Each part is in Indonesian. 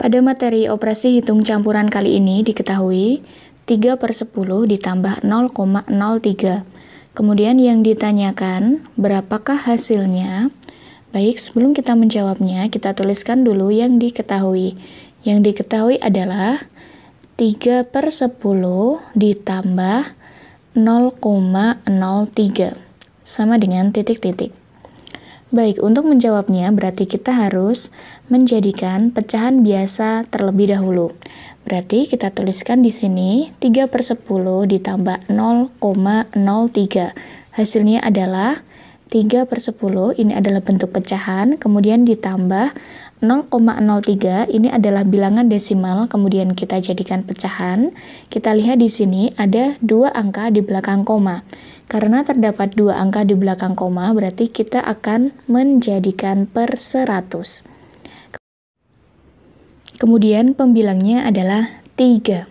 Pada materi operasi hitung campuran kali ini diketahui 3 per 10 ditambah 0,03. Kemudian yang ditanyakan, berapakah hasilnya? Baik, sebelum kita menjawabnya, kita tuliskan dulu yang diketahui. Yang diketahui adalah 3 per 10 ditambah 0,03 sama dengan titik-titik. Baik, untuk menjawabnya berarti kita harus menjadikan pecahan biasa terlebih dahulu. Berarti kita tuliskan di sini 3 per 10 ditambah 0,03. Hasilnya adalah 3 per 10, ini adalah bentuk pecahan, kemudian ditambah 0,03 ini adalah bilangan desimal, kemudian kita jadikan pecahan. Kita lihat di sini ada dua angka di belakang koma. Karena terdapat dua angka di belakang koma, berarti kita akan menjadikan per 100. Kemudian pembilangnya adalah 3.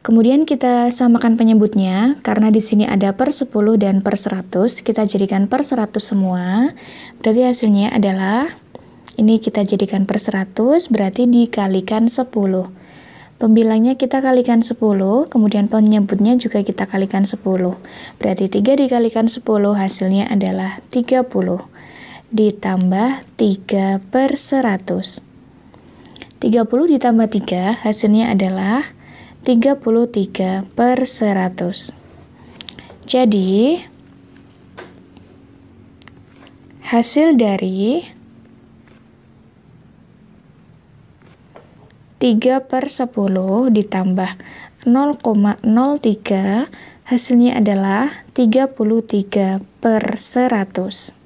Kemudian kita samakan penyebutnya, karena di sini ada per 10 dan per 100, kita jadikan per 100 semua, berarti hasilnya adalah ini kita jadikan per 100, berarti dikalikan 10. Pembilangnya kita kalikan 10, kemudian penyebutnya juga kita kalikan 10. Berarti 3 dikalikan 10 hasilnya adalah 30. Ditambah 3 per 100. 30 ditambah 3 hasilnya adalah 33 per 100. Jadi, hasil dari 3 per 10 ditambah 0,03 hasilnya adalah 33 per 100.